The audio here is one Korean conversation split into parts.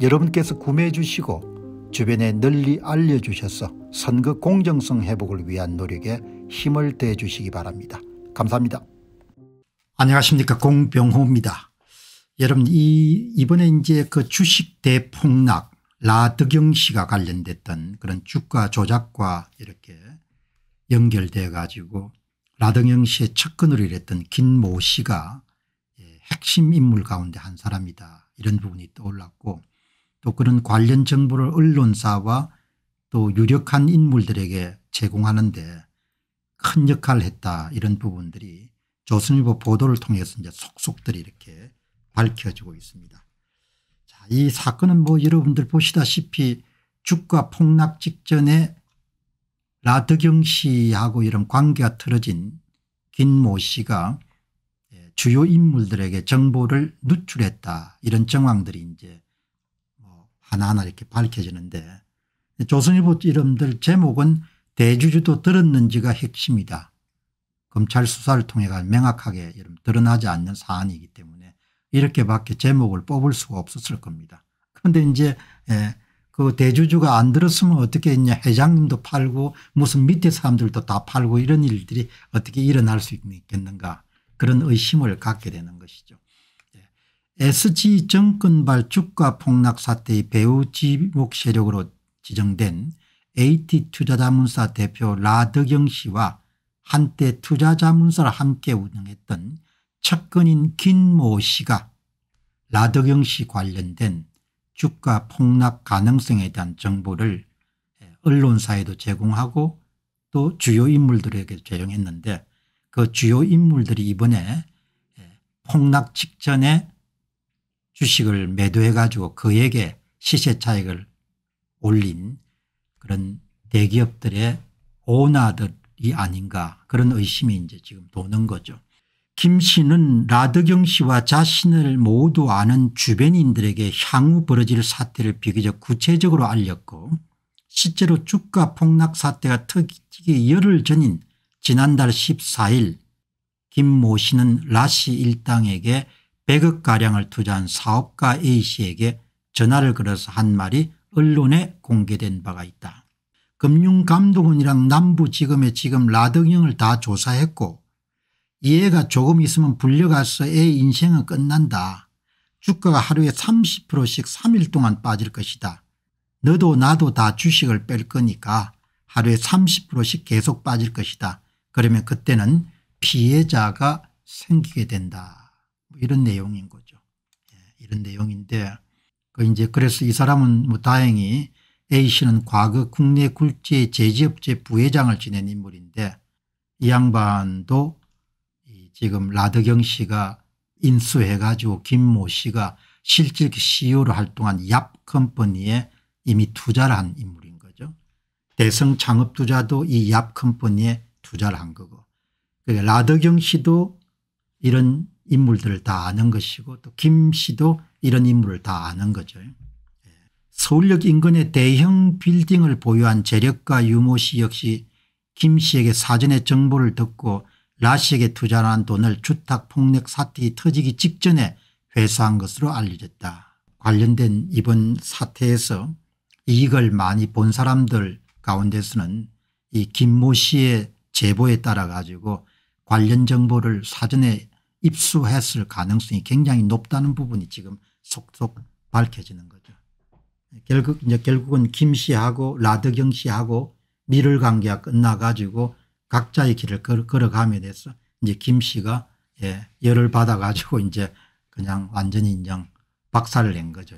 여러분께서 구매해 주시고 주변에 널리 알려주셔서 선거 공정성 회복을 위한 노력에 힘을 대 주시기 바랍니다. 감사합니다. 안녕하십니까 공병호입니다. 여러분 이 이번에 이제 그 주식 대폭락 라드경 씨가 관련됐던 그런 주가 조작과 이렇게 연결돼 가지고 라등영 씨의 측근으로 일했던 긴모 씨가 예, 핵심 인물 가운데 한 사람이다 이런 부분이 떠올랐고 또 그런 관련 정보를 언론사와 또 유력한 인물들에게 제공하는데 큰 역할을 했다 이런 부분들이 조선일보 보도를 통해서 이제 속속들이 이렇게 밝혀지고 있습니다. 자, 이 사건은 뭐 여러분들 보시다시피 주가 폭락 직전에 라드경 씨하고 이런 관계가 틀어진 김 모 씨가 예, 주요 인물들에게 정보를 누출했다 이런 정황들이 이제 하나하나 이렇게 밝혀지는데 조선일보 이름들 제목은 대주주도 들었는지가 핵심이다. 검찰 수사를 통해 가 명확하게 드러나지 않는 사안이기 때문에 이렇게밖에 제목을 뽑을 수가 없었을 겁니다. 그런데 이제 예, 그 대주주가 안 들었으면 어떻게 했냐 회장님도 팔고 무슨 밑에 사람들도 다 팔고 이런 일들이 어떻게 일어날 수 있겠는가 그런 의심을 갖게 되는 것이죠. SG 정권 발주가 폭락 사태의 배후 지목 세력으로 지정된 AT 투자자문사 대표 라드경 씨와 한때 투자자문사를 함께 운영했던 측근인 김모 씨가 라드경씨 관련된 주가 폭락 가능성에 대한 정보를 언론사에도 제공하고 또 주요 인물들에게 제공했는데 그 주요 인물들이 이번에 폭락 직전에 주식을 매도해 가지고 그에게 시세 차익을 올린 그런 대기업들의 오나들이 아닌가 그런 의심이 이제 지금 도는 거죠. 김 씨는 라드경 씨와 자신을 모두 아는 주변인들에게 향후 벌어질 사태를 비교적 구체적으로 알렸고 실제로 주가 폭락 사태가 특히 열흘 전인 지난달 14일 김 모 씨는 라 씨 일당에게 100억가량을 투자한 사업가 A씨에게 전화를 걸어서 한 말이 언론에 공개된 바가 있다. 금융감독원이랑 남부지검에 지금 라덕영을 다 조사했고 이해가 조금 있으면 불려가서 애 인생은 끝난다. 주가가 하루에 30%씩 3일 동안 빠질 것이다. 너도 나도 다 주식을 뺄 거니까 하루에 30%씩 계속 빠질 것이다. 그러면 그때는 피해자가 생기게 된다. 이런 내용인 거죠. 예, 이런 내용인데 그 이제 그래서 이 사람은 뭐 다행히 A씨는 과거 국내 굴지의 제지업체 부회장을 지낸 인물인데 이 양반도 지금 라드경 씨가 인수해 가지고 김모 씨가 실질 CEO로 활동한 얍컴퍼니에 이미 투자를 한 인물인 거죠. 대성 창업투자도 이 얍컴퍼니에 투자를 한 거고 그러니까 라드경 씨도 이런 인물들을 다 아는 것이고 또 김 씨도 이런 인물을 다 아는 거죠. 예. 서울역 인근의 대형 빌딩을 보유한 재력가 유 모 씨 역시 김 씨에게 사전에 정보를 듣고 라 씨에게 투자한 돈을 주택 폭력 사태가 터지기 직전에 회수한 것으로 알려졌다. 관련된 이번 사태에서 이익을 많이 본 사람들 가운데서는 이 김 모 씨의 제보에 따라 가지고 관련 정보를 사전에 입수했을 가능성이 굉장히 높다는 부분이 지금 속속 밝혀지는 거죠. 결국 이제 결국은 김 씨하고 라드경 씨하고 미를 관계가 끝나가지고 각자의 길을 걸어, 가며 돼서 이제 김 씨가 예, 열을 받아가지고 이제 그냥 완전히 인정 박살을 낸 거죠.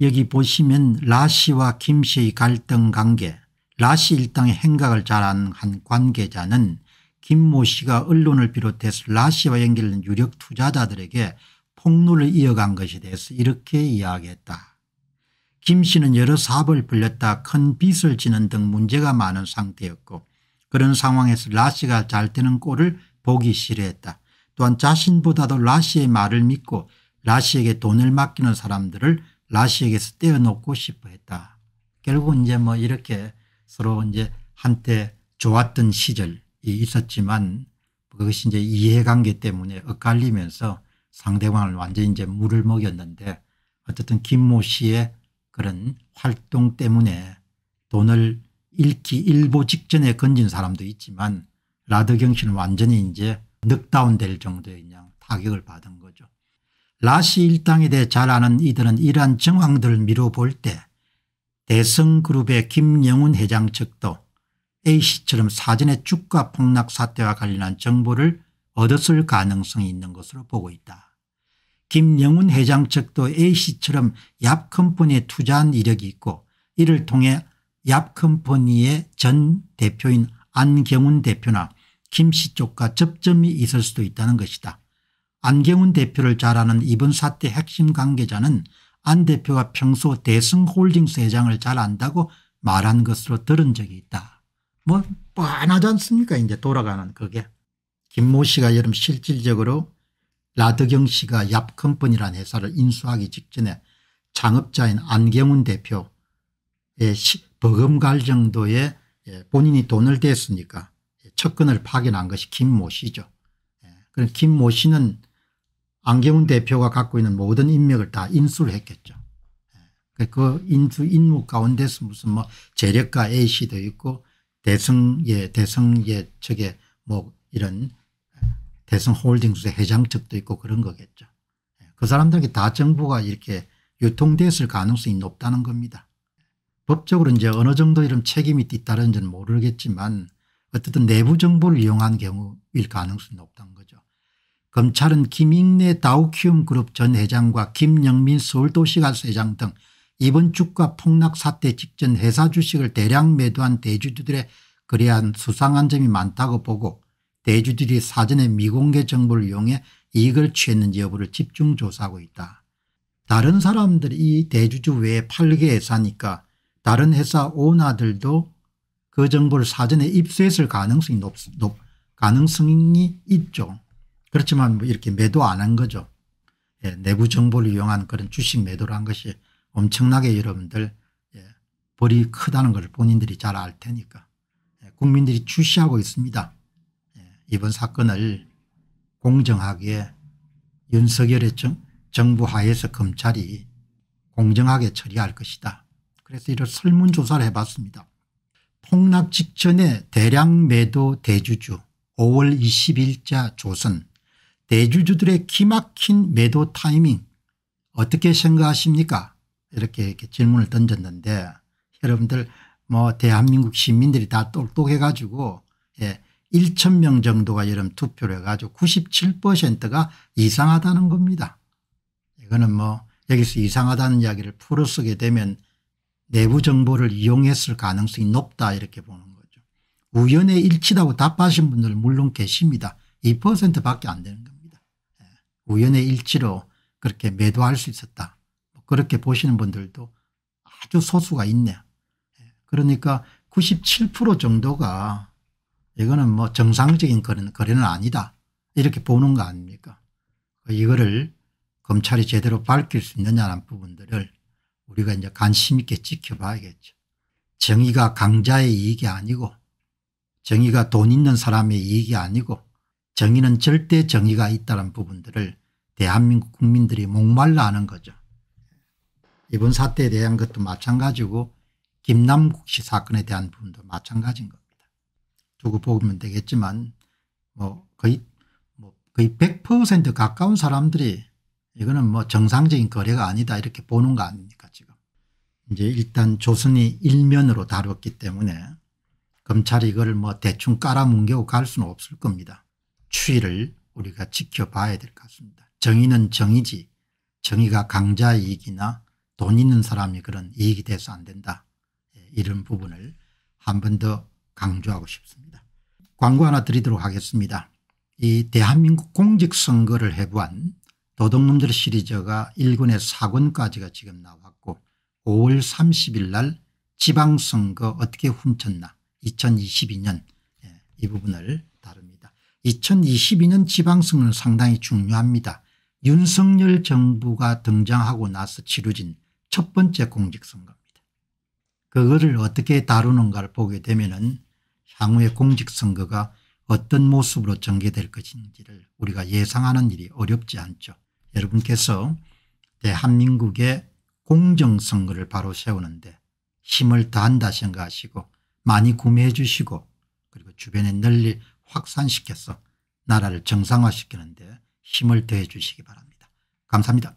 여기 보시면 라 씨와 김 씨의 갈등 관계 라 씨 일당의 행각을 잘한 한 관계자는 김모 씨가 언론을 비롯해서 라씨와 연결된 유력 투자자들에게 폭로를 이어간 것에 대해서 이렇게 이야기했다. 김 씨는 여러 사업을 벌렸다 큰 빚을 지는 등 문제가 많은 상태였고 그런 상황에서 라 씨가 잘 되는 꼴을 보기 싫어했다. 또한 자신보다도 라 씨의 말을 믿고 라 씨에게 돈을 맡기는 사람들을 라 씨에게서 떼어놓고 싶어 했다. 결국 이제 뭐 이렇게 서로 이제 한때 좋았던 시절 있었지만 그것이 이제 이해관계 때문에 엇갈리면서 상대방을 완전히 이제 물을 먹였는데 어쨌든 김 모 씨의 그런 활동 때문에 돈을 잃기 일보 직전에 건진 사람도 있지만 라드경 씨는 완전히 이제 늑다운 될 정도의 그냥 타격을 받은 거죠. 라시 일당에 대해 잘 아는 이들은 이러한 정황들을 미뤄볼 때 대성그룹의 김영훈 회장 측도 A씨처럼 사전에 주가 폭락 사태와 관련한 정보를 얻었을 가능성이 있는 것으로 보고 있다. 김영훈 회장 측도 A씨처럼 얍컴퍼니에 투자한 이력이 있고 이를 통해 얍컴퍼니의 전 대표인 안경훈 대표나 김씨 쪽과 접점이 있을 수도 있다는 것이다. 안경훈 대표를 잘 아는 이번 사태 핵심 관계자는 안 대표가 평소 대승홀딩스 회장을 잘 안다고 말한 것으로 들은 적이 있다. 뭐 뻔하지 뭐 않습니까 이제 돌아가는 그게. 김모 씨가 여름 실질적으로 라드경 씨가 얍컴퍼니라는 회사를 인수하기 직전에 창업자인 안경훈 대표의 버금 갈 정도의 예, 본인이 돈을 댔으니까 첫근을 파견한 것이 김모 씨죠. 예, 그럼 김모 씨는 안경훈 대표가 갖고 있는 모든 인맥을 다 인수를 했겠죠. 예, 그, 그 인수 인무 가운데서 무슨 뭐 재력가 A씨도 있고 대성, 예, 대성, 예, 측에 뭐 이런 대성 홀딩스의 회장 측도 있고 그런 거겠죠. 예, 그사람들에게다 정부가 이렇게 유통됐을 가능성이 높다는 겁니다. 법적으로 이제 어느 정도 이런 책임이 뒤따르는지는 모르겠지만 어쨌든 내부 정보를 이용한 경우일 가능성이 높다는 거죠. 검찰은 김인내 다우키움 그룹 전 회장과 김영민 서울도시가스 회장 등 이번 주가 폭락 사태 직전 회사 주식을 대량 매도한 대주주들의 그리한 수상한 점이 많다고 보고 대주들이 사전에 미공개 정보를 이용해 이익을 취했는지 여부를 집중 조사하고 있다. 다른 사람들이 이 대주주 외에 8개 회사니까 다른 회사 오너들도 그 정보를 사전에 입수했을 가능성이 높, 높 가능성이 있죠. 그렇지만 뭐 이렇게 매도 안 한 거죠. 예, 내부 정보를 이용한 그런 주식 매도를 한 것이 엄청나게 여러분들 예, 벌이 크다는 걸 본인들이 잘 알 테니까 예, 국민들이 주시하고 있습니다. 예, 이번 사건을 공정하게 윤석열의 정부 하에서 검찰이 공정하게 처리할 것이다. 그래서 이를 설문조사를 해봤습니다. 폭락 직전에 대량 매도 대주주 5월 20일자 조선 대주주들의 기막힌 매도 타이밍 어떻게 생각하십니까 이렇게, 이렇게 질문을 던졌는데 여러분들 뭐 대한민국 시민들이 다 똑똑해 가지고 예, 1천 명 정도가 여름 투표를 해 가지고 97%가 이상하다는 겁니다. 이거는 뭐 여기서 이상하다는 이야기를 풀어 쓰게 되면 내부 정보를 이용했을 가능성이 높다 이렇게 보는 거죠. 우연의 일치라고 답하신 분들 물론 계십니다. 2% 밖에 안 되는 겁니다. 예, 우연의 일치로 그렇게 매도할 수 있었다. 그렇게 보시는 분들도 아주 소수가 있네. 예, 그러니까 97% 정도가 이거는 뭐 정상적인 거는 거래는 아니다. 이렇게 보는 거 아닙니까? 이거를 검찰이 제대로 밝힐 수 있느냐는 부분들을 우리가 이제 관심 있게 지켜봐야겠죠. 정의가 강자의 이익이 아니고 정의가 돈 있는 사람의 이익이 아니고 정의는 절대 정의가 있다는 부분들을 대한민국 국민들이 목말라 하는 거죠. 이번 사태에 대한 것도 마찬가지고 김남국 씨 사건에 대한 부분도 마찬가지인 겁니다. 두고 보면 되겠지만 뭐 거의 뭐 거의 100% 가까운 사람들이 이거는 뭐 정상적인 거래가 아니다 이렇게 보는 거 아닙니까 지금. 이제 일단 조선이 일면으로 다뤘기 때문에 검찰이 이거뭐 대충 깔아뭉개고 갈 수는 없을 겁니다. 추이를 우리가 지켜봐야 될 것 같습니다. 정의는 정의지 정의가 강자 이익이나 돈 있는 사람이 그런 이익이 돼서 안 된다. 예, 이런 부분을 한 번 더 강조하고 싶습니다. 광고 하나 드리도록 하겠습니다. 이 대한민국 공직선거를 해부한 도덕놈들 시리즈가 1권의 4권까지가 지금 나왔고 5월 30일 날 지방선거 어떻게 훔쳤나 2022년 예, 이 부분을 다룹니다. 2022년 지방선거는 상당히 중요합니다. 윤석열 정부가 등장하고 나서 치루진 첫 번째 공직선거입니다. 그거를 어떻게 다루는가를 보게 되면 향후의 공직선거가 어떤 모습으로 전개될 것인지를 우리가 예상하는 일이 어렵지 않죠. 여러분께서 대한민국의 공정선거를 바로 세우는데 힘을 더한다 생각하시고 많이 구매해 주시고 그리고 주변에 널리 확산시켜서 나라를 정상화시키는데 힘을 더해 주시기 바랍니다. 감사합니다.